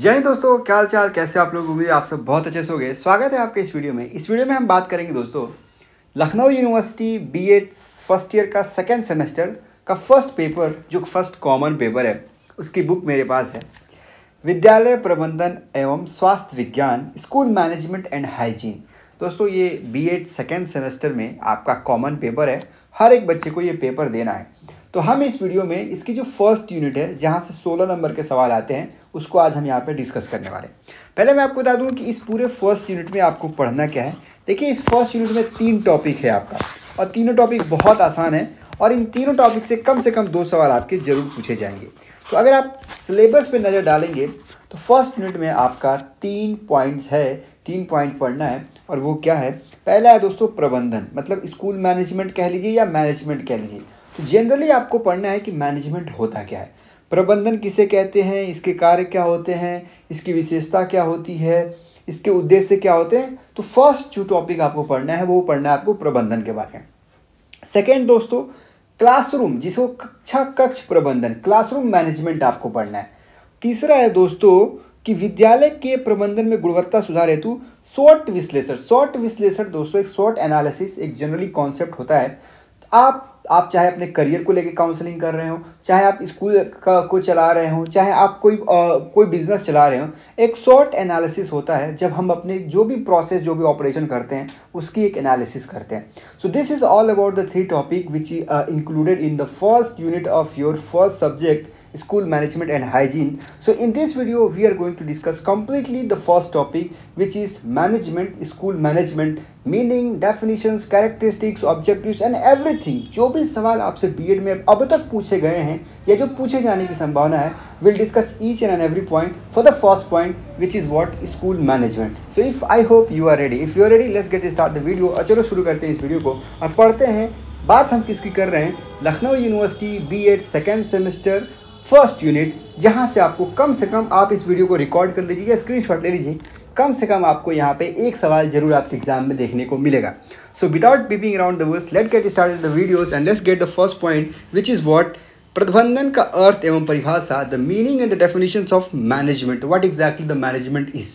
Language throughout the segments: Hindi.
जय हिंद दोस्तों क्या हाल चाल कैसे आप लोग उम्मीद आप सब बहुत अच्छे से हो गए स्वागत है आपके इस वीडियो में इस वीडियो में हम बात करेंगे दोस्तों Lucknow university B Ed first year का सेकेंड सेमेस्टर का फर्स्ट पेपर जो फर्स्ट कॉमन पेपर है उसकी बुक मेरे पास है विद्यालय प्रबंधन एवं स्वास्थ्य विज्ञान स्कूल मैनेजमेंट एंड हाइजीन दोस्तों ये बी एड सेकेंड सेमेस्टर में आपका कॉमन पेपर है हर एक बच्चे को ये पेपर देना है तो हम इस वीडियो में इसकी जो फर्स्ट यूनिट है जहाँ से सोलह नंबर के सवाल आते हैं उसको आज हम यहाँ पे डिस्कस करने वाले हैं पहले मैं आपको बता दूँ कि इस पूरे फर्स्ट यूनिट में आपको पढ़ना क्या है देखिए इस फर्स्ट यूनिट में तीन टॉपिक है आपका और तीनों टॉपिक बहुत आसान है और इन तीनों टॉपिक से कम से कम दो सवाल आपके ज़रूर पूछे जाएंगे तो अगर आप सिलेबस पर नज़र डालेंगे तो फर्स्ट यूनिट में आपका तीन पॉइंट्स है तीन पॉइंट पढ़ना है और वो क्या है पहला है दोस्तों प्रबंधन मतलब स्कूल मैनेजमेंट कह लीजिए या मैनेजमेंट कह लीजिए तो जनरली आपको पढ़ना है कि मैनेजमेंट होता क्या है प्रबंधन किसे कहते हैं इसके कार्य क्या होते हैं इसकी विशेषता क्या होती है इसके उद्देश्य क्या होते हैं तो फर्स्ट जो टॉपिक आपको पढ़ना है वो पढ़ना है आपको प्रबंधन के बारे में सेकेंड दोस्तों क्लासरूम जिसको कक्षा कक्ष प्रबंधन क्लासरूम मैनेजमेंट आपको पढ़ना है तीसरा है दोस्तों कि विद्यालय के प्रबंधन में गुणवत्ता सुधार हेतु शॉर्ट विश्लेषण शॉर्ट विश्लेषण दोस्तों एक शॉर्ट एनालिसिस एक जनरली कॉन्सेप्ट होता है आप आप चाहे अपने करियर को लेके काउंसलिंग कर रहे हो चाहे आप स्कूल का को चला रहे हो चाहे आप कोई आ, कोई बिजनेस चला रहे हो एक शॉर्ट एनालिसिस होता है जब हम अपने जो भी प्रोसेस जो भी ऑपरेशन करते हैं उसकी एक एनालिसिस करते हैं so this is all about the three topic which included in the first unit of your first subject school management and hygiene so in this video we are going to discuss completely the first topic which is management school management meaning definitions characteristics objectives and everything जो भी सवाल आपसे बीएड में अब तक पूछे गए हैं या जो पूछे जाने की संभावना है will discuss each and and every point for the first point which is what school management so if I hope you are ready if you are ready let's get start the video और चलो शुरू करते हैं इस वीडियो को और पढ़ते हैं बात हम किसकी कर रहे हैं Lucknow university B Ed second semester first unit जहाँ से आपको कम से कम आप इस वीडियो को रिकॉर्ड कर लीजिए या स्क्रीनशॉट ले लीजिए कम से कम आपको यहाँ पे एक सवाल जरूर आपके एग्जाम में देखने को मिलेगा so without beating around the verse let get start the videos and let's get the first point which is what प्रबंधन का अर्थ एवं परिभाषा the meaning and the definition of management what exactly the management is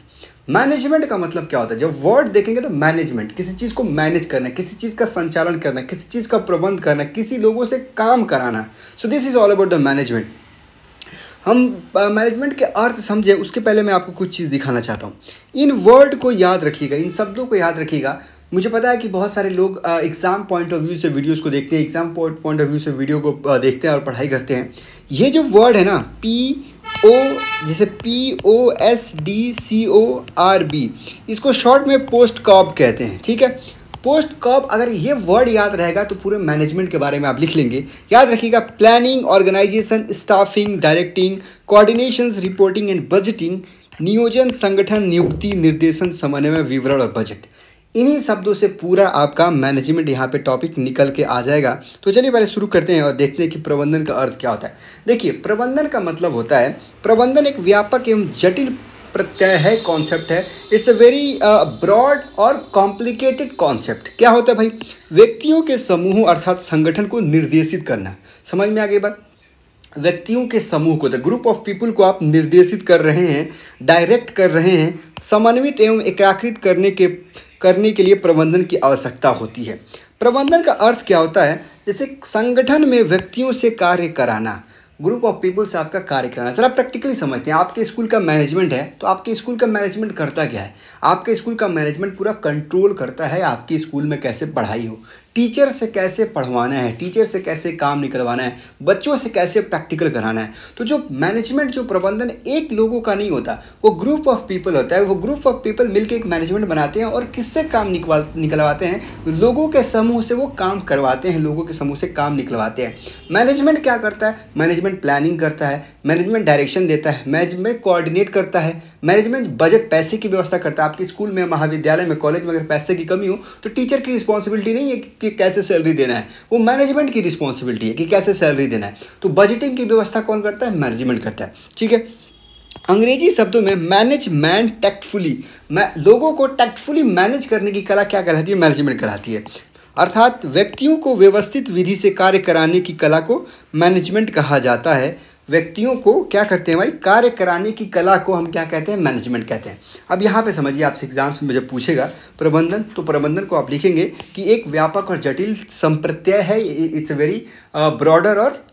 management का मतलब क्या होता है जब वर्ड देखेंगे तो मैनेजमेंट किसी चीज़ को मैनेज करना किसी चीज़ का संचालन करना किसी चीज़ का प्रबंध करना किसी लोगों से काम कराना so this is all about the management हम मैनेजमेंट के अर्थ समझे उसके पहले मैं आपको कुछ चीज़ दिखाना चाहता हूँ इन वर्ड को याद रखिएगा इन शब्दों को याद रखिएगा मुझे पता है कि बहुत सारे लोग एग्ज़ाम पॉइंट ऑफ व्यू से वीडियोस को देखते हैं एग्ज़ाम पॉइंट ऑफ व्यू से वीडियो को देखते हैं और पढ़ाई करते हैं ये जो वर्ड है ना पी ओ जैसे P O S D C O R B इसको शॉर्ट में पोस्ट कॉप कहते हैं ठीक है पोस्ट कॉप अगर ये वर्ड याद रहेगा तो पूरे मैनेजमेंट के बारे में आप लिख लेंगे याद रखिएगा planning organization staffing directing coordination reporting and budgeting नियोजन संगठन नियुक्ति निर्देशन समन्वय विवरण और बजट इन्हीं शब्दों से पूरा आपका मैनेजमेंट यहाँ पे टॉपिक निकल के आ जाएगा तो चलिए पहले शुरू करते हैं और देखते हैं कि प्रबंधन का अर्थ क्या होता है देखिए प्रबंधन का मतलब होता है प्रबंधन एक व्यापक एवं जटिल प्रत्यय है कॉन्सेप्ट है इट्स अ वेरी ब्रॉड और कॉम्प्लिकेटेड कॉन्सेप्ट क्या होता है भाई व्यक्तियों के समूह अर्थात संगठन को निर्देशित करना समझ में आ गई बात व्यक्तियों के समूह को द ग्रुप ऑफ पीपल को आप निर्देशित कर रहे हैं डायरेक्ट कर रहे हैं समन्वित एवं एकाकृत करने के करने के लिए प्रबंधन की आवश्यकता होती है प्रबंधन का अर्थ क्या होता है जैसे संगठन में व्यक्तियों से कार्य कराना ग्रुप ऑफ पीपल से आपका कार्य कराना सर आप प्रैक्टिकली समझते हैं आपके स्कूल का मैनेजमेंट है तो आपके स्कूल का मैनेजमेंट करता क्या है आपके स्कूल का मैनेजमेंट पूरा कंट्रोल करता है आपके स्कूल में कैसे पढ़ाई हो टीचर से कैसे पढ़वाना है टीचर से कैसे काम निकलवाना है बच्चों से कैसे प्रैक्टिकल कराना है तो जो मैनेजमेंट जो प्रबंधन एक लोगों का नहीं होता वो ग्रुप ऑफ पीपल होता है वो ग्रुप ऑफ पीपल मिलकर एक मैनेजमेंट बनाते हैं और किससे काम निकवा निकलवाते हैं लोगों के समूह से वो काम करवाते हैं लोगों के समूह से काम निकलवाते हैं मैनेजमेंट क्या करता है मैनेजमेंट प्लानिंग करता है मैनेजमेंट डायरेक्शन देता है मैनेजमेंट कोऑर्डिनेट करता है मैनेजमेंट बजट पैसे की व्यवस्था करता है आपके स्कूल में महाविद्यालय में कॉलेज में अगर पैसे की कमी हो तो टीचर की रिस्पॉन्सिबिलिटी नहीं है कि कि कैसे सैलरी देना है वो मैनेजमेंट की रिस्पॉन्सिबिलिटी है कि कैसे सैलरी देना है तो बजटिंग की व्यवस्था कौन करता है मैनेजमेंट करता है ठीक है अंग्रेजी शब्दों में मैनेजमेंट टैक्टफुली मैं लोगों को टैक्टफुली मैनेज करने की कला क्या कहलाती है मैनेजमेंट कहलाती है अर्थात व्यक्तियों को व्यवस्थित विधि से कार्य कराने की कला को मैनेजमेंट कहा जाता है व्यक्तियों को क्या करते हैं भाई कार्य कराने की कला को हम क्या कहते हैं मैनेजमेंट कहते हैं अब यहाँ पे समझिए आपसे एग्जाम्स में जब पूछेगा प्रबंधन तो प्रबंधन को आप लिखेंगे कि एक व्यापक और जटिल संप्रत्यय है इट्स अ वेरी ब्रॉडर और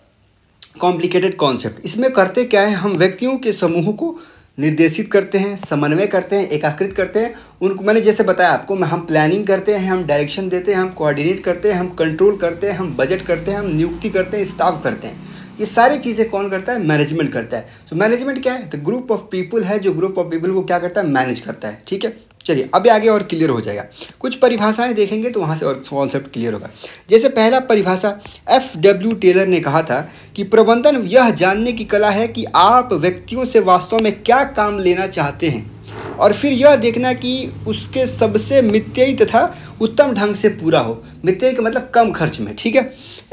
कॉम्प्लिकेटेड कॉन्सेप्ट इसमें करते क्या है हम व्यक्तियों के समूह को निर्देशित करते हैं समन्वय करते हैं एकाकृत करते हैं उनको मैंने जैसे बताया आपको हम प्लानिंग करते हैं हम डायरेक्शन देते हैं हम कोऑर्डिनेट करते हैं हम कंट्रोल करते हैं हम बजट करते हैं हम नियुक्ति करते हैं स्टाफ करते हैं ये सारी चीज़ें कौन करता है मैनेजमेंट करता है तो मैनेजमेंट क्या है द ग्रुप ऑफ पीपल है जो ग्रुप ऑफ पीपल को क्या करता है मैनेज करता है ठीक है चलिए अब आगे और क्लियर हो जाएगा कुछ परिभाषाएं देखेंगे तो वहाँ से और कॉन्सेप्ट क्लियर होगा जैसे पहला परिभाषा एफ डब्ल्यू टेलर ने कहा था कि प्रबंधन यह जानने की कला है कि आप व्यक्तियों से वास्तव में क्या काम लेना चाहते हैं और फिर यह देखना कि उसके सबसे मित्ययी तथा उत्तम ढंग से पूरा हो मित्ययी का मतलब कम खर्च में ठीक है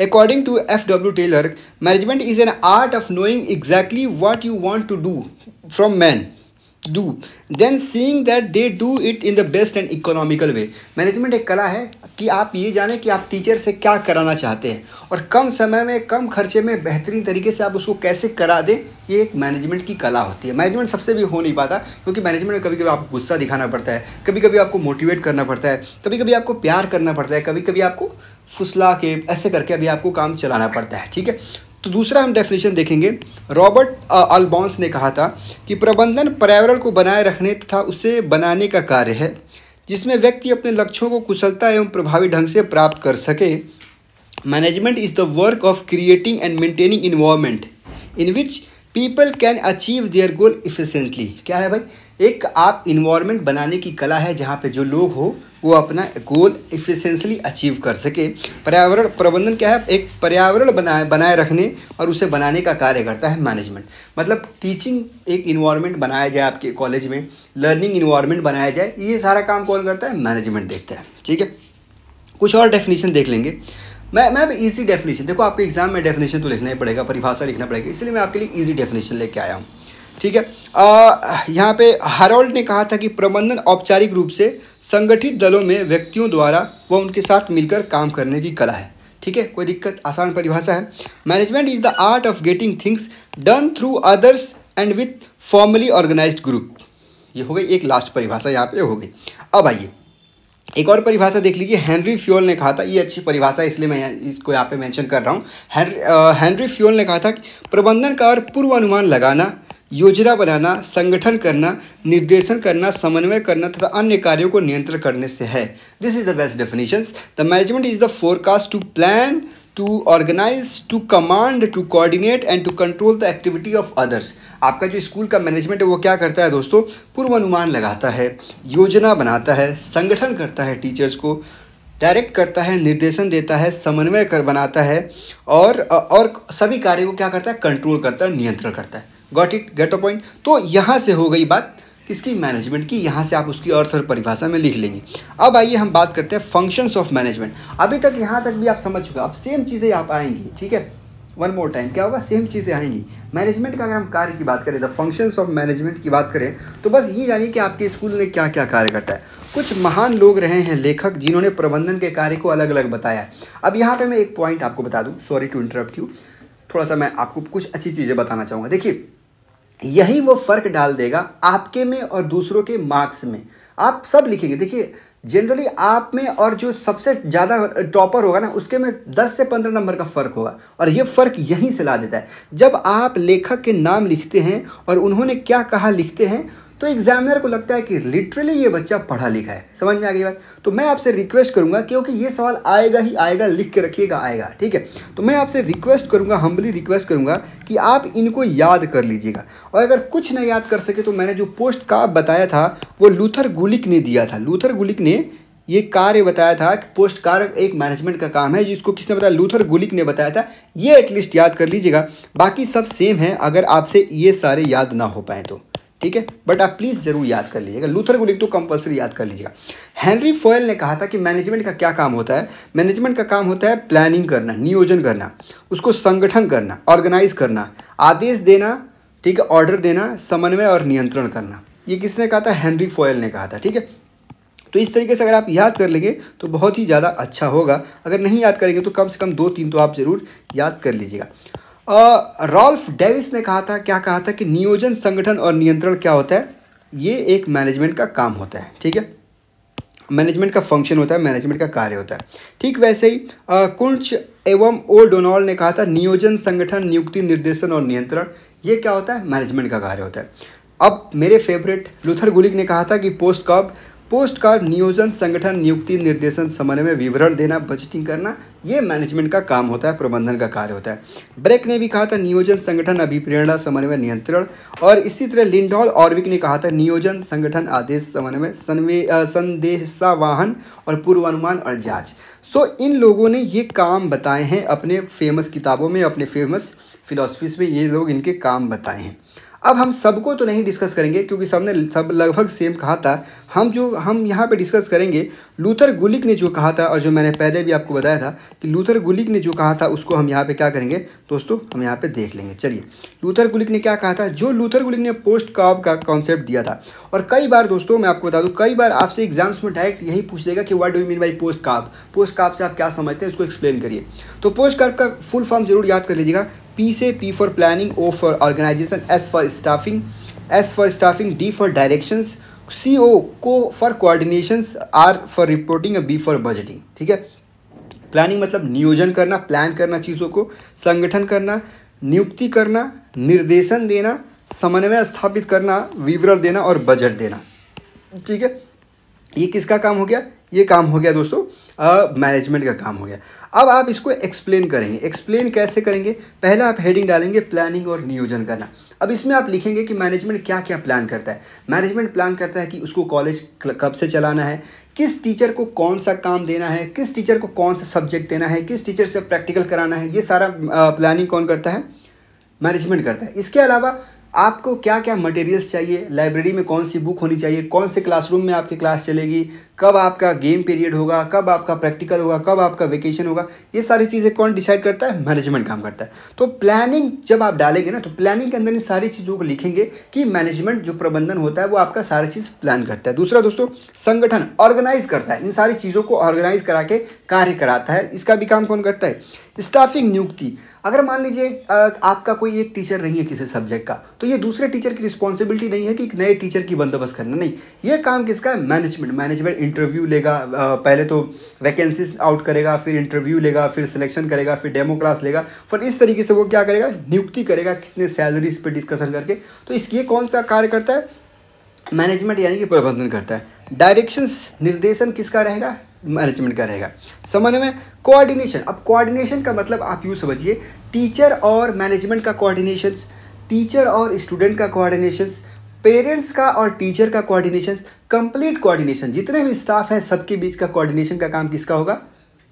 according to F W Taylor management is an art of knowing exactly what you want to do from men do then seeing that they do it in the best and economical way management एक कला है कि आप ये जाने कि आप टीचर से क्या कराना चाहते हैं और कम समय में कम खर्चे में बेहतरीन तरीके से आप उसको कैसे करा दें ये एक मैनेजमेंट की कला होती है मैनेजमेंट सबसे भी हो नहीं पाता क्योंकि मैनेजमेंट में कभी कभी आपको गुस्सा दिखाना पड़ता है कभी कभी आपको मोटिवेट करना पड़ता है कभी कभी आपको प्यार करना पड़ता है कभी कभी आपको फुसला के ऐसे करके अभी आपको काम चलाना पड़ता है ठीक है तो दूसरा हम डेफिनेशन देखेंगे रॉबर्ट अल्बॉन्स ने कहा था कि प्रबंधन पर्यावरण को बनाए रखने तथा उसे बनाने का कार्य है जिसमें व्यक्ति अपने लक्ष्यों को कुशलता एवं प्रभावी ढंग से प्राप्त कर सके management is the work of creating and maintaining environment in which people can achieve their goal efficiently क्या है भाई एक आप इन्वायरमेंट बनाने की कला है जहाँ पे जो लोग हो वो अपना गोल इफिशेंसली अचीव कर सके पर्यावरण प्रबंधन क्या है एक पर्यावरण बनाए बनाए रखने और उसे बनाने का कार्य करता है मैनेजमेंट मतलब टीचिंग एक इन्वायरमेंट बनाया जाए आपके कॉलेज में लर्निंग इन्वायरमेंट बनाया जाए ये सारा काम कौन करता है मैनेजमेंट देखता है ठीक है कुछ और डेफिनेशन देख लेंगे मैं मैं इजी डेफिनेशन देखो आपके एग्जाम में डेफिनेशन तो लिखना ही पड़ेगा परिभाषा लिखना पड़ेगा इसलिए मैं आपके लिए इजी डेफिनेशन लेके आया हूँ ठीक है यहाँ पे हरोल्ड ने कहा था कि प्रबंधन औपचारिक रूप से संगठित दलों में व्यक्तियों द्वारा व उनके साथ मिलकर काम करने की कला है ठीक है कोई दिक्कत आसान परिभाषा है management is the art of getting things done through others and with formally organize group ये हो गई एक लास्ट परिभाषा यहाँ पे हो गई अब आइए एक और परिभाषा देख लीजिए हेनरी फ्योल ने कहा था ये अच्छी परिभाषा है इसलिए मैं इसको यहाँ पे मेंशन कर रहा हूँ हेनरी फ्योल ने कहा था कि प्रबंधन का पूर्व अनुमान लगाना योजना बनाना संगठन करना निर्देशन करना समन्वय करना तथा अन्य कार्यों को नियंत्रण करने से है this is the best definition the management is the forecast to plan to organize to command to coordinate and to control the activity of others आपका जो स्कूल का मैनेजमेंट है वो क्या करता है दोस्तों पूर्वानुमान लगाता है योजना बनाता है संगठन करता है टीचर्स को डायरेक्ट करता है निर्देशन देता है समन्वय कर बनाता है और और सभी कार्य को क्या करता है कंट्रोल करता है नियंत्रण करता है got it get a point तो यहाँ से हो गई बात इसकी मैनेजमेंट की यहाँ से आप उसकी अर्थ और परिभाषा में लिख लेंगे अब आइए हम बात करते हैं फंक्शंस ऑफ मैनेजमेंट अभी तक यहाँ तक भी आप समझ चुके अब सेम चीज़ें आप आएंगी ठीक है वन मोर टाइम क्या होगा सेम चीज़ें आएंगी मैनेजमेंट का अगर हम कार्य की बात करें द फंक्शंस ऑफ मैनेजमेंट की बात करें तो बस ये जानिए कि आपके स्कूल ने क्या क्या कार्य करता है कुछ महान लोग रहे हैं लेखक जिन्होंने प्रबंधन के कार्य को अलग अलग बताया अब यहाँ पे मैं एक पॉइंट आपको बता दूँ सॉरी टू इंटरप्ट यू थोड़ा सा मैं आपको कुछ अच्छी चीज़ें बताना चाहूँगा देखिए यही वो फ़र्क डाल देगा आपके में और दूसरों के मार्क्स में आप सब लिखेंगे देखिए जनरली आप में और जो सबसे ज़्यादा टॉपर होगा ना उसके में 10 से 15 नंबर का फ़र्क होगा और ये फ़र्क यहीं से ला देता है जब आप लेखक के नाम लिखते हैं और उन्होंने क्या कहा लिखते हैं तो एग्जामिनर को लगता है कि लिटरली ये बच्चा पढ़ा लिखा है समझ में आ गई बात तो मैं आपसे रिक्वेस्ट करूंगा क्योंकि ये सवाल आएगा ही आएगा लिख के रखिएगा आएगा ठीक है तो मैं आपसे रिक्वेस्ट करूंगा हम्बली रिक्वेस्ट करूंगा कि आप इनको याद कर लीजिएगा और अगर कुछ नहीं याद कर सके तो मैंने जो पोस्ट का बताया था वो लूथर गुलिक ने दिया था लूथर गुलिक ने ये कार्य बताया था कि पोस्ट कार एक मैनेजमेंट का काम है जिसको किसने बताया लूथर गुलिक ने बताया था ये एटलीस्ट याद कर लीजिएगा बाकी सब सेम है अगर आपसे ये सारे याद ना हो पाए तो ठीक है बट आप प्लीज़ ज़रूर याद कर लीजिएगा लूथर को लिख तो कंपलसरी याद कर लीजिएगा हेनरी फोयल ने कहा था कि मैनेजमेंट का क्या काम होता है मैनेजमेंट का काम होता है प्लानिंग करना नियोजन करना उसको संगठन करना ऑर्गेनाइज करना आदेश देना ठीक है ऑर्डर देना समन्वय और नियंत्रण करना ये किसने कहा था हेनरी फोयल ने कहा था ठीक है तो इस तरीके से अगर आप याद कर लेंगे तो बहुत ही ज़्यादा अच्छा होगा अगर नहीं याद करेंगे तो कम से कम दो तीन तो आप ज़रूर याद कर लीजिएगा रॉल्फ डेविस ने कहा था क्या कहा था कि नियोजन संगठन और नियंत्रण क्या होता है ये एक मैनेजमेंट का काम होता है ठीक है मैनेजमेंट का फंक्शन होता है मैनेजमेंट का कार्य होता है ठीक वैसे ही कुंच एवं ओ डोनाल्ड ने कहा था नियोजन संगठन नियुक्ति निर्देशन और नियंत्रण ये क्या होता है मैनेजमेंट का कार्य होता है अब मेरे फेवरेट लुथर गुलिक ने कहा था कि पोस्ट कॉब पोस्ट कार्ड नियोजन संगठन नियुक्ति निर्देशन समन्वय विवरण देना बजटिंग करना ये मैनेजमेंट का काम होता है प्रबंधन का कार्य होता है ब्रेक ने भी कहा था नियोजन संगठन अभिप्रेरणा समन्वय नियंत्रण और इसी तरह लिंडॉल ऑर्विक ने कहा था नियोजन संगठन आदेश समन्वय संदेशा वाहन और पूर्वानुमान और जांच सो इन लोगों ने ये काम बताए हैं अपने फेमस किताबों में अपने फेमस फिलोसफीज में ये लोग इनके काम बताए हैं अब हम सबको तो नहीं डिस्कस करेंगे क्योंकि सबने सब लगभग सेम कहा था हम जो हम यहाँ पे डिस्कस करेंगे लूथर गुलिक ने जो कहा था और जो मैंने पहले भी आपको बताया था कि लूथर गुलिक ने जो कहा था उसको हम यहाँ पे क्या करेंगे दोस्तों हम यहाँ पे देख लेंगे चलिए लूथर गुलिक ने क्या कहा था जो लूथर गुलिक ने पोस्ट काब का कॉन्सेप्ट दिया था और कई बार दोस्तों मैं आपको बता दूँ कई बार आपसे एग्जाम्स में डायरेक्ट यही पूछ देगा कि what do mean by POSDCORB POSDCORB से आप क्या समझते हैं उसको एक्सप्लेन करिए तो पोस्ट काब का फुल फॉर्म जरूर याद कर लीजिएगा P से P for planning, O for organization, S for staffing, S for staffing, D for directions, C O को for coordination R for reporting B for budgeting ठीक है प्लानिंग मतलब नियोजन करना प्लान करना चीज़ों को संगठन करना नियुक्ति करना निर्देशन देना समन्वय स्थापित करना विवरण देना और बजट देना ठीक है ये किसका काम हो गया ये काम हो गया दोस्तों मैनेजमेंट का काम हो गया अब आप इसको एक्सप्लेन करेंगे एक्सप्लेन कैसे करेंगे पहले आप हेडिंग डालेंगे प्लानिंग और नियोजन करना अब इसमें आप लिखेंगे कि मैनेजमेंट क्या क्या प्लान करता है मैनेजमेंट प्लान करता है कि उसको कॉलेज कब से चलाना है किस टीचर को कौन सा काम देना है किस टीचर को कौन सा सब्जेक्ट देना है किस टीचर से प्रैक्टिकल कराना है ये सारा प्लानिंग कौन करता है मैनेजमेंट करता है इसके अलावा आपको क्या क्या मटेरियल्स चाहिए लाइब्रेरी में कौन सी बुक होनी चाहिए कौन से क्लासरूम में आपकी क्लास चलेगी कब आपका गेम पीरियड होगा कब आपका प्रैक्टिकल होगा कब आपका वेकेशन होगा ये सारी चीज़ें कौन डिसाइड करता है मैनेजमेंट काम करता है तो प्लानिंग जब आप डालेंगे ना तो प्लानिंग के अंदर इन सारी चीज़ों को लिखेंगे कि मैनेजमेंट जो प्रबंधन होता है वो आपका सारी चीज़ प्लान करता है दूसरा दोस्तों संगठन ऑर्गेनाइज करता है इन सारी चीज़ों को ऑर्गेनाइज करा के कार्य कराता है इसका भी काम कौन करता है स्टाफिंग नियुक्ति अगर मान लीजिए आपका कोई एक टीचर नहीं है किसी सब्जेक्ट का तो ये दूसरे टीचर की रिस्पॉन्सिबिलिटी नहीं है कि एक नए टीचर की बंदोबस्त करना नहीं ये काम किसका है मैनेजमेंट मैनेजमेंट इंटरव्यू लेगा पहले तो वैकेंसीज आउट करेगा फिर इंटरव्यू लेगा फिर सिलेक्शन करेगा फिर डेमो क्लास लेगा फिर इस तरीके से वो क्या करेगा नियुक्ति करेगा कितने सैलरीज पर डिस्कशन करके तो इसके कौन सा कार्य करता है मैनेजमेंट यानी कि प्रबंधन करता है डायरेक्शंस निर्देशन किसका रहेगा मैनेजमेंट का रहेगा समझ में कोऑर्डिनेशन अब कोऑर्डिनेशन का मतलब आप यूँ समझिए टीचर और मैनेजमेंट का कोऑर्डिनेशन टीचर और स्टूडेंट का कोऑर्डिनेशन पेरेंट्स का और टीचर का कोऑर्डिनेशन कंप्लीट कोऑर्डिनेशन जितने भी स्टाफ हैं सबके बीच का कोऑर्डिनेशन का काम किसका होगा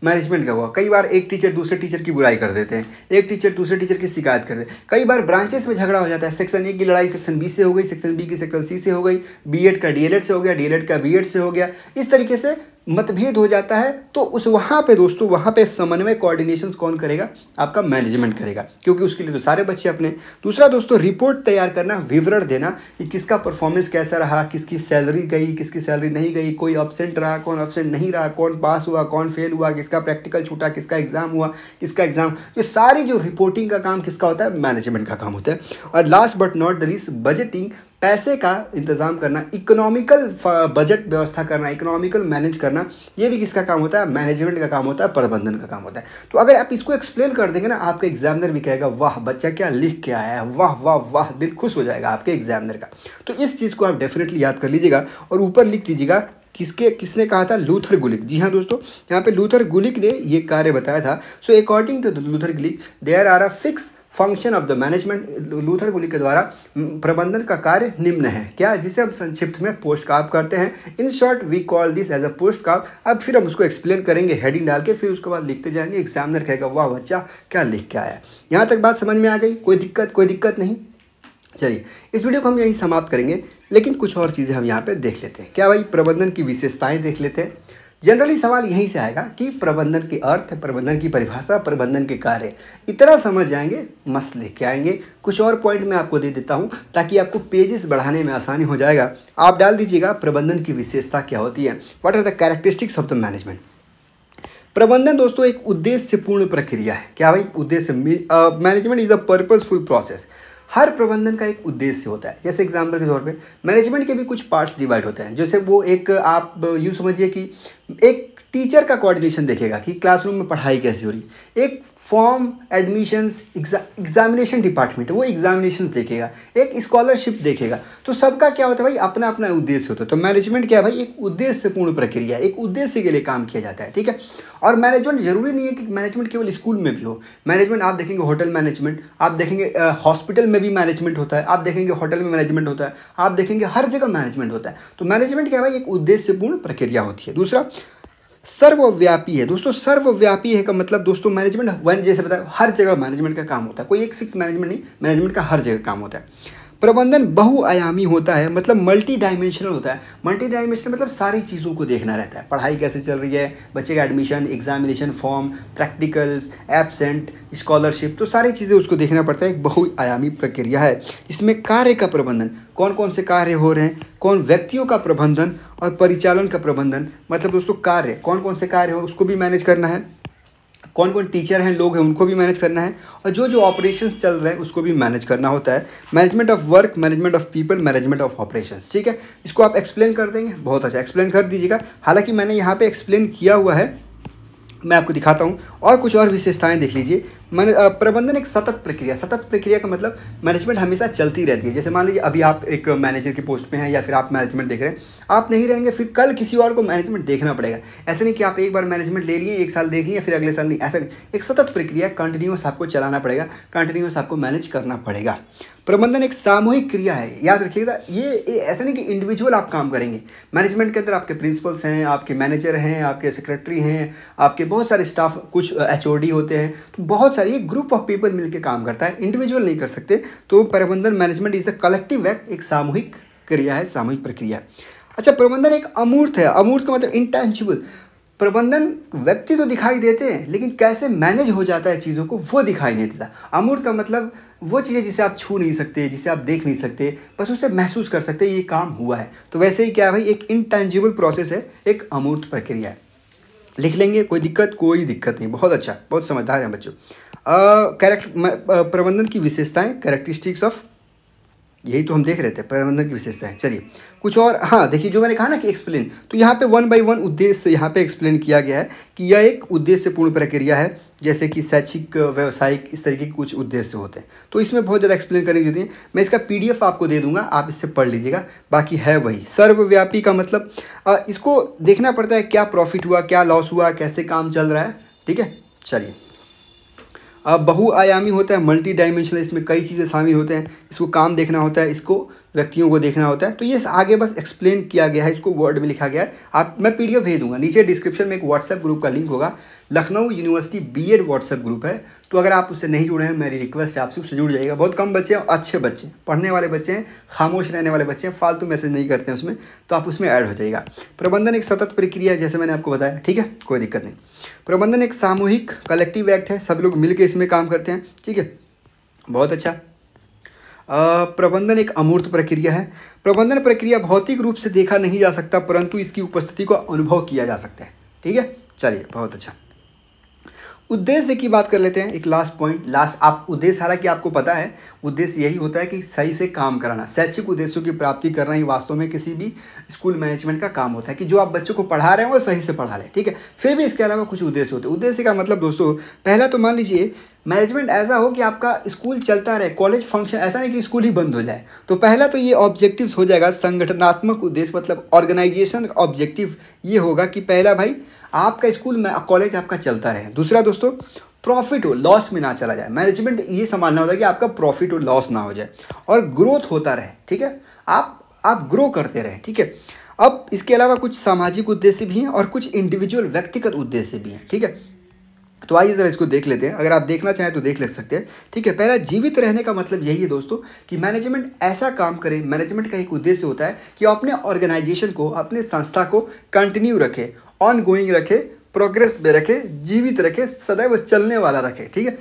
मैनेजमेंट का हुआ कई बार एक टीचर दूसरे टीचर की बुराई कर देते हैं एक टीचर दूसरे टीचर की शिकायत कर देते हैं कई बार ब्रांचेस में झगड़ा हो जाता है सेक्शन ए की लड़ाई सेक्शन बी से हो गई सेक्शन बी की सेक्शन सी से हो गई बीएड का डीएलएड से हो गया डीएलएड का बीएड से हो गया इस तरीके से मतभेद हो जाता है तो उस वहाँ पे दोस्तों वहाँ पे समन्वय कोऑर्डिनेशन कौन करेगा आपका मैनेजमेंट करेगा क्योंकि उसके लिए तो सारे बच्चे अपने दूसरा दोस्तों रिपोर्ट तैयार करना विवरण देना कि किसका परफॉर्मेंस कैसा रहा किसकी सैलरी गई किसकी सैलरी नहीं गई कोई अपसेंट रहा कौन अपसेंट नहीं रहा कौन पास हुआ कौन फेल हुआ किसका प्रैक्टिकल छूटा किसका एग्ज़ाम हुआ किसका एग्ज़ाम ये सारी जो रिपोर्टिंग का काम किसका होता है मैनेजमेंट का काम होता है और last but not the least budgeting पैसे का इंतज़ाम करना इकोनॉमिकल बजट uh, व्यवस्था करना इकोनॉमिकल मैनेज करना ये भी किसका काम होता है मैनेजमेंट का काम होता है प्रबंधन का काम होता है तो अगर आप इसको एक्सप्लेन कर देंगे ना आपके एग्जामिनर भी कहेगा वाह बच्चा क्या लिख के आया है वाह वाह वाह दिल खुश हो जाएगा आपके एग्जामिनर का तो इस चीज़ को आप डेफिनेटली याद कर लीजिएगा और ऊपर लिख दीजिएगा किसके किसने कहा था लूथर गुलिक जी हाँ दोस्तों यहाँ पे लूथर गुलिक ने ये कार्य बताया था so according to Luther Gulick there are a fix function of the management Luther Gulick के द्वारा प्रबंधन का कार्य निम्न है क्या जिसे हम संक्षिप्त में पोस्ट काप करते हैं in short we call this as a POSDCORB अब फिर हम उसको एक्सप्लेन करेंगे हेडिंग डाल के फिर उसके बाद लिखते जाएंगे एग्जामिनर कहेगा वाह बच्चा क्या लिख के आया यहाँ तक बात समझ में आ गई कोई दिक्कत कोई दिक्कत नहीं चलिए इस वीडियो को हम यहीं समाप्त करेंगे लेकिन कुछ और चीज़ें हम यहाँ पर देख लेते हैं क्या भाई प्रबंधन की विशेषताएँ देख लेते हैं जनरली सवाल यहीं से आएगा कि प्रबंधन के अर्थ प्रबंधन की परिभाषा प्रबंधन के कार्य इतना समझ जाएंगे मसले के आएंगे कुछ और पॉइंट मैं आपको दे देता हूँ ताकि आपको पेजेस बढ़ाने में आसानी हो जाएगा आप डाल दीजिएगा प्रबंधन की विशेषता क्या होती है what are the characteristics of the management प्रबंधन दोस्तों एक उद्देश्यपूर्ण प्रक्रिया है क्या भाई उद्देश्य management is a purposeful process हर प्रबंधन का एक उद्देश्य होता है जैसे एग्जाम्पल के तौर पे मैनेजमेंट के भी कुछ पार्ट्स डिवाइड होते हैं जैसे वो एक आप यूँ समझिए कि एक टीचर का कोऑर्डिनेशन देखेगा कि क्लासरूम में पढ़ाई कैसे हो रही एक फॉर्म एडमिशन एग्जामिनेशन डिपार्टमेंट है वो एग्जामिनेशन देखेगा एक स्कॉलरशिप देखेगा तो सबका क्या होता है भाई अपना अपना उद्देश्य होता है तो मैनेजमेंट क्या है भाई एक उद्देश्यपूर्ण प्रक्रिया एक उद्देश्य के लिए काम किया जाता है ठीक है और मैनेजमेंट जरूरी नहीं है कि मैनेजमेंट केवल स्कूल में भी हो मैनेजमेंट आप देखेंगे होटल मैनेजमेंट आप देखेंगे हॉस्पिटल में भी मैनेजमेंट होता है आप देखेंगे होटल में मैनेजमेंट होता है आप देखेंगे हर जगह मैनेजमेंट होता है तो मैनेजमेंट क्या है भाई एक उद्देश्यपूर्ण प्रक्रिया होती है दूसरा सर्वव्यापी है दोस्तों सर्वव्यापी है का मतलब दोस्तों मैनेजमेंट वन जैसे बताया हर जगह मैनेजमेंट का काम होता है कोई एक फिक्स मैनेजमेंट नहीं मैनेजमेंट का हर जगह काम होता है प्रबंधन बहुआयामी होता है मतलब मल्टी डायमेंशनल होता है मल्टी डायमेंशनल मतलब सारी चीज़ों को देखना रहता है पढ़ाई कैसे चल रही है बच्चे का admission examination form practicals absent scholarship तो सारी चीज़ें उसको देखना पड़ता है एक बहुआयामी प्रक्रिया है इसमें कार्य का प्रबंधन कौन कौन से कार्य हो रहे हैं कौन व्यक्तियों का प्रबंधन और परिचालन का प्रबंधन मतलब दोस्तों कार्य कौन कौन से कार्य हो उसको भी मैनेज करना है कौन कौन टीचर हैं लोग हैं उनको भी मैनेज करना है और जो जो ऑपरेशन चल रहे हैं उसको भी मैनेज करना होता है management of work management of people management of operation ठीक है इसको आप एक्सप्लेन कर देंगे बहुत अच्छा एक्सप्लेन कर दीजिएगा हालांकि मैंने यहाँ पर एक्सप्लेन किया हुआ है मैं आपको दिखाता हूँ और कुछ और विशेषताएँ देख लीजिए मैने प्रबंधन एक सतत प्रक्रिया सतत प्रक्रिया का मतलब मैनेजमेंट हमेशा चलती रहती है जैसे मान लीजिए अभी आप एक मैनेजर की पोस्ट में हैं या फिर आप मैनेजमेंट देख रहे हैं आप नहीं रहेंगे फिर कल किसी और को मैनेजमेंट देखना पड़ेगा ऐसा नहीं कि आप एक बार मैनेजमेंट ले लिए एक साल देख लिए फिर अगले साल नहीं ऐसा नहीं एक सतत प्रक्रिया कंटिन्यूस आपको चलाना पड़ेगा कंटिन्यूस आपको मैनेज करना पड़ेगा प्रबंधन एक सामूहिक क्रिया है याद रखिएगा ये ऐसा नहीं कि इंडिविजुअल आप काम करेंगे मैनेजमेंट के अंदर आपके प्रिंसिपल्स हैं आपके मैनेजर हैं आपके सेक्रेटरी हैं आपके बहुत सारे स्टाफ कुछ एच होते हैं तो बहुत सारी एक ग्रुप ऑफ पीपल मिलकर काम करता है इंडिविजुअल नहीं कर सकते तो प्रबंधन management is a collective act एक सामूहिक क्रिया है सामूहिक प्रक्रिया अच्छा प्रबंधन एक अमूर्त है अमूर्त का मतलब इंटेंजिबल प्रबंधन व्यक्ति तो दिखाई देते हैं लेकिन कैसे मैनेज हो जाता है चीज़ों को वो दिखाई नहीं देता अमूर्त का मतलब वो चीज़ें जिसे आप छू नहीं सकते जिसे आप देख नहीं सकते बस उसे महसूस कर सकते ये काम हुआ है तो वैसे ही क्या है भाई एक इंटेंजिबल प्रोसेस है एक अमूर्त प्रक्रिया है लिख लेंगे कोई दिक्कत कोई दिक्कत नहीं बहुत अच्छा बहुत समझदार है बच्चों करेक्ट प्रबंधन की विशेषताएं कैरेक्टरिस्टिक्स ऑफ यही तो हम देख रहे थे प्रबंधन की विशेषताएं चलिए कुछ और हाँ देखिए जो मैंने कहा ना कि एक्सप्लेन तो यहाँ पे वन बाय वन उद्देश्य यहाँ पे एक्सप्लेन किया गया है कि यह एक उद्देश्यपूर्ण प्रक्रिया है जैसे कि शैक्षिक व्यावसायिक इस तरीके के कुछ उद्देश्य होते हैं तो इसमें बहुत ज़्यादा एक्सप्लेन करने की जरूरत है मैं इसका पी आपको दे दूंगा आप इससे पढ़ लीजिएगा बाकी है वही सर्वव्यापी का मतलब इसको देखना पड़ता है क्या प्रॉफिट हुआ क्या लॉस हुआ कैसे काम चल रहा है ठीक है चलिए बहुआयामी होता है मल्टी डायमेंशनल इसमें कई चीज़ें शामिल होते हैं इसको काम देखना होता है इसको व्यक्तियों को देखना होता है तो ये आगे बस एक्सप्लेन किया गया है इसको वर्ड में लिखा गया है आप मैं पी भेज दूंगा नीचे डिस्क्रिप्शन में एक व्हाट्सएप ग्रुप का लिंक होगा Lucknow university B Ed WhatsApp group है तो अगर आप उससे नहीं जुड़े हैं मेरी रिक्वेस्ट है आपसे उससे जुड़ जाएगा बहुत कम बच्चे हैं अच्छे बच्चे पढ़ने वाले बच्चे हैं खामोश रहने वाले बच्चे हैं फालतू मैसेज नहीं करते हैं उसमें तो आप उसमें ऐड हो जाएगा प्रबंधन एक सतत प्रक्रिया है जैसे मैंने आपको बताया ठीक है कोई दिक्कत नहीं प्रबंधन एक सामूहिक कलेक्टिव एक्ट है सब लोग मिलकर इसमें काम करते हैं ठीक है बहुत अच्छा प्रबंधन एक अमूर्त प्रक्रिया है प्रबंधन प्रक्रिया भौतिक रूप से देखा नहीं जा सकता परंतु इसकी उपस्थिति को अनुभव किया जा सकता है ठीक है चलिए बहुत अच्छा उद्देश्य की बात कर लेते हैं एक लास्ट पॉइंट लास्ट आप उद्देश्य हालांकि आपको पता है उद्देश्य यही होता है कि सही से काम कराना शैक्षिक उद्देश्यों की प्राप्ति करना ही वास्तव में किसी भी स्कूल मैनेजमेंट का काम होता है कि जो आप बच्चों को पढ़ा रहे हैं वो सही से पढ़ा लें ठीक है फिर भी इसके अलावा कुछ उद्देश्य होते हैं उद्देश्य का मतलब दोस्तों पहला तो मान लीजिए मैनेजमेंट ऐसा हो कि आपका स्कूल चलता रहे कॉलेज फंक्शन ऐसा नहीं कि स्कूल ही बंद हो जाए तो पहला तो ये ऑब्जेक्टिव्स हो जाएगा संगठनात्मक उद्देश्य मतलब ऑर्गेनाइजेशन ऑब्जेक्टिव ये होगा कि पहला भाई आपका स्कूल में कॉलेज आपका चलता रहे दूसरा दोस्तों प्रॉफिट हो लॉस में ना चला जाए मैनेजमेंट ये संभालना होता है कि आपका प्रॉफिट हो लॉस ना हो जाए और ग्रोथ होता रहे ठीक है आप आप ग्रो करते रहें ठीक है अब इसके अलावा कुछ सामाजिक उद्देश्य भी हैं और कुछ इंडिविजुअल व्यक्तिगत उद्देश्य भी हैं ठीक है तो आइए ज़रा इसको देख लेते हैं अगर आप देखना चाहें तो देख ले सकते हैं ठीक है पहला जीवित रहने का मतलब यही है दोस्तों कि मैनेजमेंट ऐसा काम करे मैनेजमेंट का एक उद्देश्य होता है कि अपने ऑर्गेनाइजेशन को अपने संस्था को कंटिन्यू रखे ऑन गोइंग रखे प्रोग्रेस में रखे जीवित रखे सदैव चलने वाला रखे ठीक है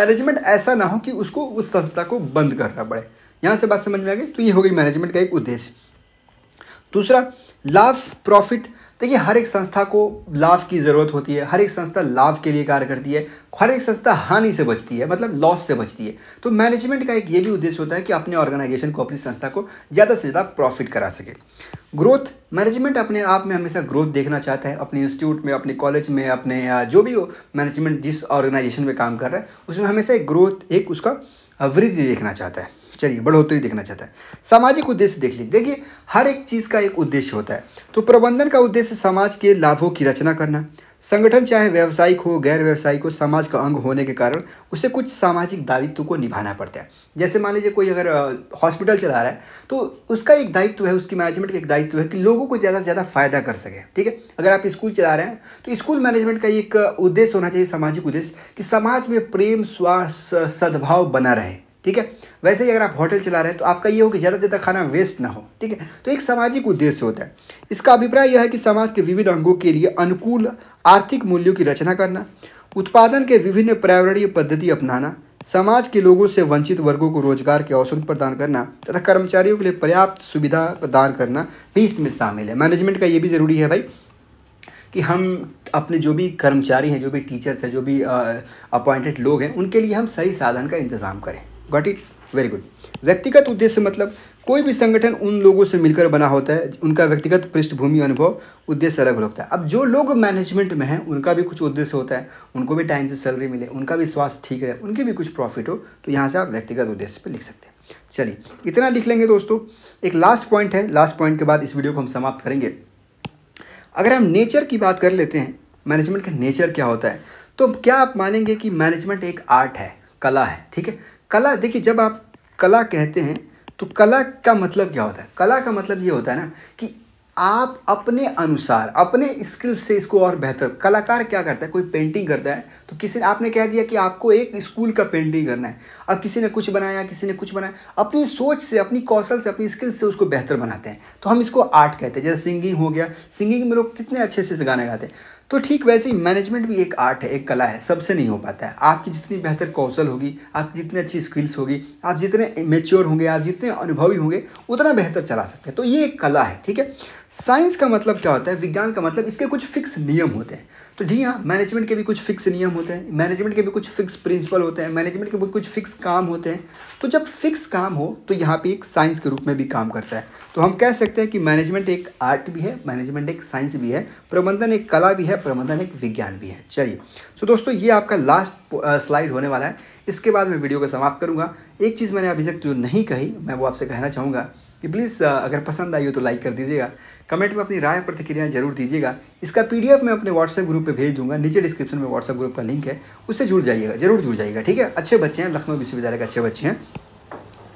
मैनेजमेंट ऐसा ना हो कि उसको उस संस्था को बंद करना पड़े यहाँ से बात समझ में आ गई तो ये हो गई मैनेजमेंट का एक उद्देश्य दूसरा लाभ प्रॉफिट देखिए हर एक संस्था को लाभ की ज़रूरत होती है हर एक संस्था लाभ के लिए कार्य करती है हर एक संस्था हानि से बचती है मतलब लॉस से बचती है तो मैनेजमेंट का एक ये भी उद्देश्य होता है कि अपने ऑर्गेनाइजेशन को अपनी संस्था को ज़्यादा से ज़्यादा प्रॉफिट करा सके ग्रोथ मैनेजमेंट अपने आप में हमेशा ग्रोथ देखना चाहता है अपने इंस्टीट्यूट में अपने कॉलेज में अपने जो भी हो मैनेजमेंट जिस ऑर्गेनाइजेशन में काम कर रहा है उसमें हमेशा एक ग्रोथ एक उसका वृद्धि देखना चाहता है चलिए बढ़ोतरी देखना चाहता है सामाजिक उद्देश्य देख लीजिए देखिए हर एक चीज़ का एक उद्देश्य होता है तो प्रबंधन का उद्देश्य समाज के लाभों की रचना करना संगठन चाहे व्यावसायिक हो गैर व्यावसायिक हो समाज का अंग होने के कारण उसे कुछ सामाजिक दायित्व को निभाना पड़ता है जैसे मान लीजिए कोई अगर हॉस्पिटल चला रहा है तो उसका एक दायित्व है उसकी मैनेजमेंट का एक दायित्व है कि लोगों को ज़्यादा से ज़्यादा फायदा कर सके ठीक है अगर आप स्कूल चला रहे हैं तो स्कूल मैनेजमेंट का एक उद्देश्य होना चाहिए सामाजिक उद्देश्य कि समाज में प्रेम स्वास्थ्य सद्भाव बना रहे ठीक है वैसे ही अगर आप होटल चला रहे हैं तो आपका ये हो कि ज़्यादा से ज़्यादा खाना वेस्ट ना हो ठीक है तो एक सामाजिक उद्देश्य होता है इसका अभिप्राय यह है कि समाज के विभिन्न अंगों के लिए अनुकूल आर्थिक मूल्यों की रचना करना उत्पादन के विभिन्न पर्यावरणीय पद्धति अपनाना समाज के लोगों से वंचित वर्गों को रोजगार के अवसर प्रदान करना तथा कर्मचारियों के लिए पर्याप्त सुविधा प्रदान करना भी इसमें शामिल है मैनेजमेंट का ये भी ज़रूरी है भाई कि हम अपने जो भी कर्मचारी हैं जो भी टीचर्स हैं जो भी अपॉइंटेड लोग हैं उनके लिए हम सही साधन का इंतज़ाम करें गॉट इट वेरी गुड व्यक्तिगत उद्देश्य मतलब कोई भी संगठन उन लोगों से मिलकर बना होता है उनका व्यक्तिगत पृष्ठभूमि अनुभव उद्देश्य अलग होता है अब जो लोग मैनेजमेंट में हैं उनका भी कुछ उद्देश्य होता है उनको भी टाइम से सैलरी मिले उनका भी स्वास्थ्य ठीक रहे उनके भी कुछ प्रॉफिट हो तो यहाँ से आप व्यक्तिगत उद्देश्य पर लिख सकते हैं चलिए इतना लिख लेंगे दोस्तों एक लास्ट पॉइंट है लास्ट पॉइंट के बाद इस वीडियो को हम समाप्त करेंगे अगर हम नेचर की बात कर लेते हैं मैनेजमेंट का नेचर क्या होता है तो क्या आप मानेंगे कि मैनेजमेंट एक आर्ट है कला है ठीक है कला देखिए जब आप कला कहते हैं तो कला का मतलब क्या होता है कला का मतलब ये होता है ना कि आप अपने अनुसार अपने स्किल से इसको और बेहतर कलाकार क्या करता है कोई पेंटिंग करता है तो किसी ने आपने कह दिया कि आपको एक स्कूल का पेंटिंग करना है अब किसी ने कुछ बनाया किसी ने कुछ बनाया अपनी सोच से अपनी कौशल से अपनी स्किल से उसको बेहतर बनाते हैं तो हम इसको आर्ट कहते हैं जैसे सिंगिंग हो गया सिंगिंग में लोग कितने अच्छे से गाने गाते हैं तो ठीक वैसे ही मैनेजमेंट भी एक आर्ट है एक कला है सबसे नहीं हो पाता है आपकी जितनी बेहतर कौशल होगी आप जितनी अच्छी स्किल्स होगी आप जितने मेच्योर होंगे आप जितने अनुभवी होंगे उतना बेहतर चला सकते हैं तो ये एक कला है ठीक है साइंस का मतलब क्या होता है विज्ञान का मतलब इसके कुछ फिक्स नियम होते हैं तो जी हाँ मैनेजमेंट के भी कुछ फिक्स नियम होते हैं मैनेजमेंट के भी कुछ फिक्स प्रिंसिपल होते हैं मैनेजमेंट के भी कुछ फिक्स काम होते हैं तो जब फिक्स काम हो तो यहाँ पे एक साइंस के रूप में भी काम करता है तो हम कह सकते हैं कि मैनेजमेंट एक आर्ट भी है मैनेजमेंट एक साइंस भी है प्रबंधन एक कला भी है प्रबंधन एक विज्ञान भी है चलिए तो दोस्तों ये आपका लास्ट स्लाइड होने वाला है इसके बाद मैं वीडियो को समाप्त करूंगा एक चीज़ मैंने अभी तक जो नहीं कही मैं वो आपसे कहना चाहूँगा कि प्लीज़ अगर पसंद आई हो तो लाइक कर दीजिएगा कमेंट में अपनी राय प्रतिक्रिया जरूर दीजिएगा इसका पीडीएफ मैं अपने व्हाट्सएप ग्रुप पर भेज दूंगा नीचे डिस्क्रिप्शन में व्हाट्सएप ग्रुप का लिंक है उससे जुड़ जाइएगा जरूर जुड़ जाइएगा ठीक है अच्छे बच्चे हैं लखनऊ विश्वविद्यालय के अच्छे बच्चे हैं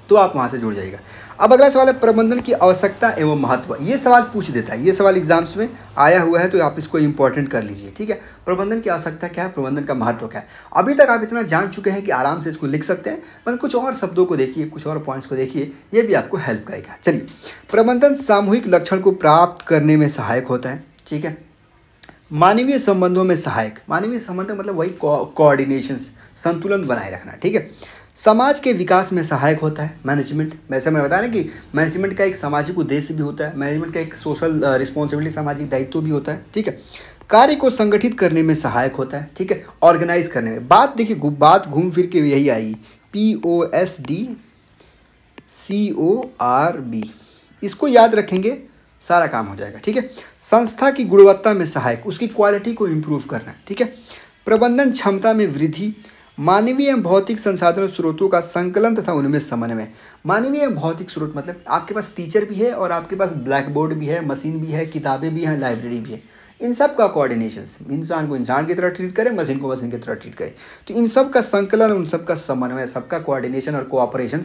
तो आप वहाँ से जुड़ जाइएगा अब अगला सवाल है प्रबंधन की आवश्यकता एवं महत्व ये सवाल पूछ देता है ये सवाल एग्जाम्स में आया हुआ है तो आप इसको इंपॉर्टेंट कर लीजिए ठीक है प्रबंधन की आवश्यकता क्या है प्रबंधन का महत्व क्या है अभी तक आप इतना जान चुके हैं कि आराम से इसको लिख सकते हैं मतलब कुछ और शब्दों को देखिए कुछ और पॉइंट्स को देखिए ये भी आपको हेल्प करेगा चलिए प्रबंधन सामूहिक लक्षण को प्राप्त करने में सहायक होता है ठीक है मानवीय संबंधों में सहायक मानवीय संबंध मतलब वही कोऑर्डिनेशन संतुलन बनाए रखना ठीक है समाज के विकास में सहायक होता है मैनेजमेंट वैसे मैंने बताया ना कि मैनेजमेंट का एक सामाजिक उद्देश्य भी होता है मैनेजमेंट का एक सोशल रिस्पॉन्सिबिलिटी सामाजिक दायित्व भी होता है ठीक है कार्य को संगठित करने में सहायक होता है ठीक है ऑर्गेनाइज करने में बात देखिए बात घूम फिर के यही आएगी P O S D C O R B इसको याद रखेंगे सारा काम हो जाएगा ठीक है संस्था की गुणवत्ता में सहायक उसकी क्वालिटी को इम्प्रूव करना ठीक है प्रबंधन क्षमता में वृद्धि मानवीय एवं भौतिक संसाधनों स्रोतों का संकलन तथा उनमें समन्वय मानवीय एवं भौतिक स्रोत मतलब आपके पास टीचर भी है और आपके पास ब्लैक बोर्ड भी है मशीन भी है किताबें भी हैं लाइब्रेरी भी है इन सब का कोऑर्डिनेशन इंसान को इंसान की तरह ट्रीट करे मशीन को मशीन की तरह ट्रीट करें तो इन सब का संकलन उन सब का समन्वय सबका कोऑर्डिनेशन और कोऑपरेशन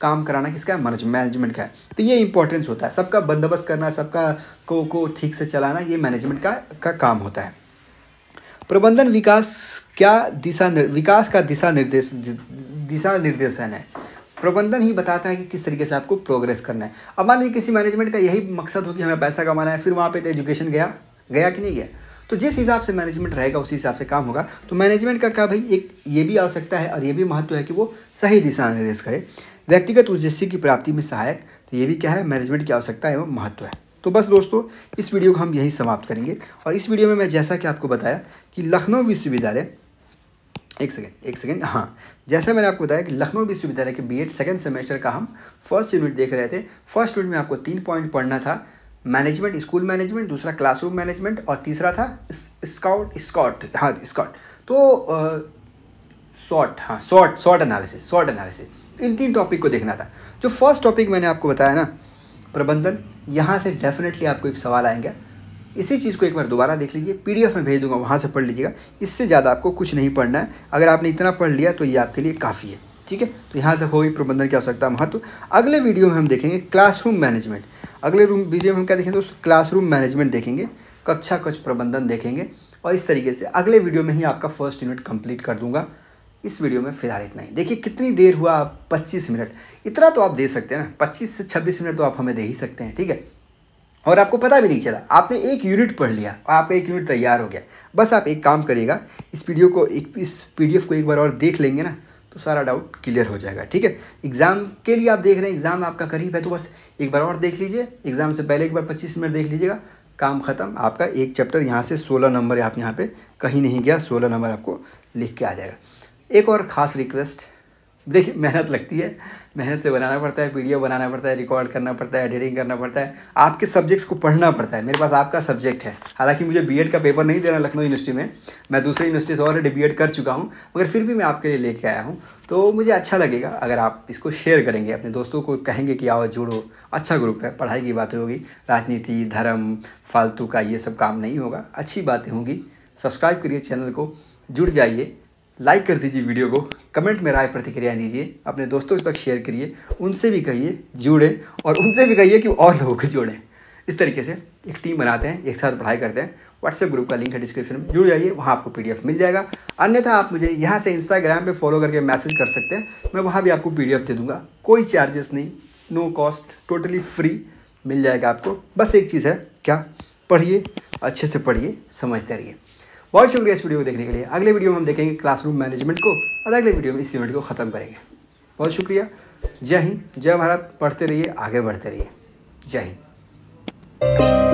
काम कराना किसका है मैनेजमेंट का है तो ये इंपॉर्टेंस होता है सबका बंदोबस्त करना सबका को को ठीक से चलाना ये मैनेजमेंट का का काम होता है प्रबंधन विकास क्या दिशा विकास का दिशा निर्देश दिशा निर्देशन है प्रबंधन ही बताता है कि किस तरीके से आपको प्रोग्रेस करना है अब मान लीजिए किसी मैनेजमेंट का यही मकसद हो कि हमें पैसा कमाना है फिर वहाँ पे तो एजुकेशन गया गया कि नहीं गया तो जिस हिसाब से मैनेजमेंट रहेगा उसी हिसाब से काम होगा तो मैनेजमेंट का क्या भाई एक ये भी आवश्यकता है और ये भी महत्व है कि वो सही दिशा निर्देश करे व्यक्तिगत उद्देश्य की प्राप्ति में सहायक तो ये भी क्या है मैनेजमेंट की आवश्यकता एवं महत्व है तो बस दोस्तों इस वीडियो को हम यही समाप्त करेंगे और इस वीडियो में मैं जैसा कि आपको बताया कि लखनऊ विश्वविद्यालय एक सेकेंड एक सेकेंड हाँ जैसा मैंने आपको बताया कि लखनऊ विश्वविद्यालय के बीएड सेकेंड सेमेस्टर का हम फर्स्ट यूनिट देख रहे थे फर्स्ट यूनिट में आपको तीन पॉइंट पढ़ना था मैनेजमेंट स्कूल मैनेजमेंट दूसरा क्लासरूम मैनेजमेंट और तीसरा था स्काउट स्कॉट हाँ स्कॉट तो शॉर्ट हाँ short short analysis short analysis इन तीन टॉपिक को देखना था जो फर्स्ट टॉपिक मैंने आपको बताया ना प्रबंधन यहाँ से डेफिनेटली आपको एक सवाल आएंगे इसी चीज़ को एक बार दोबारा देख लीजिए पीडीएफ में भेज दूंगा वहाँ से पढ़ लीजिएगा इससे ज़्यादा आपको कुछ नहीं पढ़ना है अगर आपने इतना पढ़ लिया तो ये आपके लिए काफ़ी है ठीक है तो यहाँ हो होगी प्रबंधन की आवश्यकता महत्व अगले वीडियो में हम देखेंगे क्लासरूम मैनेजमेंट अगले वीडियो में हम क्या देखेंगे दोस्तों क्लासरूम मैनेजमेंट देखेंगे कक्षा कक्ष प्रबंधन देखेंगे और इस तरीके से अगले वीडियो में ही आपका फर्स्ट यूनिट कंप्लीट कर दूंगा इस वीडियो में फिलहाल इतना ही देखिए कितनी देर हुआ आप पच्चीस मिनट इतना तो आप दे सकते हैं ना पच्चीस से छब्बीस मिनट तो आप हमें दे ही सकते हैं ठीक है और आपको पता भी नहीं चला आपने एक यूनिट पढ़ लिया और आपका एक यूनिट तैयार हो गया बस आप एक काम करिएगा इस वीडियो को एक इस पी को एक बार और देख लेंगे ना तो सारा डाउट क्लियर हो जाएगा ठीक है एग्ज़ाम के लिए आप देख रहे हैं एग्ज़ाम आपका करीब है तो बस एक बार और देख लीजिए एग्ज़ाम से पहले एक बार पच्चीस मिनट देख लीजिएगा काम ख़त्म आपका एक चैप्टर यहाँ से सोलह नंबर आप यहाँ पर कहीं नहीं गया सोलह नंबर आपको लिख के आ जाएगा एक और ख़ास रिक्वेस्ट देखिए मेहनत लगती है मेहनत से बनाना पड़ता है वीडियो बनाना पड़ता है रिकॉर्ड करना पड़ता है एडिटिंग करना पड़ता है आपके सब्जेक्ट्स को पढ़ना पड़ता है मेरे पास आपका सब्जेक्ट है हालांकि मुझे बीएड का पेपर नहीं देना लखनऊ यूनिवर्सिटी में मैं दूसरे यूनिवर्सिटी से ऑलरेडी बीएड कर चुका हूँ मगर फिर भी मैं आपके लिए लेके आया हूँ तो मुझे अच्छा लगेगा अगर आप इसको शेयर करेंगे अपने दोस्तों को कहेंगे कि आओ जुड़ो अच्छा ग्रुप है पढ़ाई की बातें होगी राजनीति धर्म फालतू का ये सब काम नहीं होगा अच्छी बातें होंगी सब्सक्राइब करिए चैनल को जुड़ जाइए लाइक कर दीजिए वीडियो को कमेंट में राय प्रतिक्रिया दीजिए अपने दोस्तों के साथ शेयर करिए उनसे भी कहिए जुड़ें और उनसे भी कहिए कि और लोगों को जोड़ें इस तरीके से एक टीम बनाते हैं एक साथ पढ़ाई करते हैं व्हाट्सएप ग्रुप का लिंक है डिस्क्रिप्शन में जुड़ जाइए वहाँ आपको पी मिल जाएगा अन्यथा आप मुझे यहाँ से इंस्टाग्राम पर फॉलो करके मैसेज कर सकते हैं मैं वहाँ भी आपको पी दे दूँगा कोई चार्जेस नहीं नो कॉस्ट टोटली फ्री मिल जाएगा आपको बस एक चीज़ है क्या पढ़िए अच्छे से पढ़िए समझते रहिए बहुत शुक्रिया इस वीडियो को देखने के लिए अगले वीडियो में हम देखेंगे क्लासरूम मैनेजमेंट को और अगले वीडियो में इस यूनिट को ख़त्म करेंगे बहुत शुक्रिया जय हिंद जय भारत पढ़ते रहिए आगे बढ़ते रहिए जय हिंद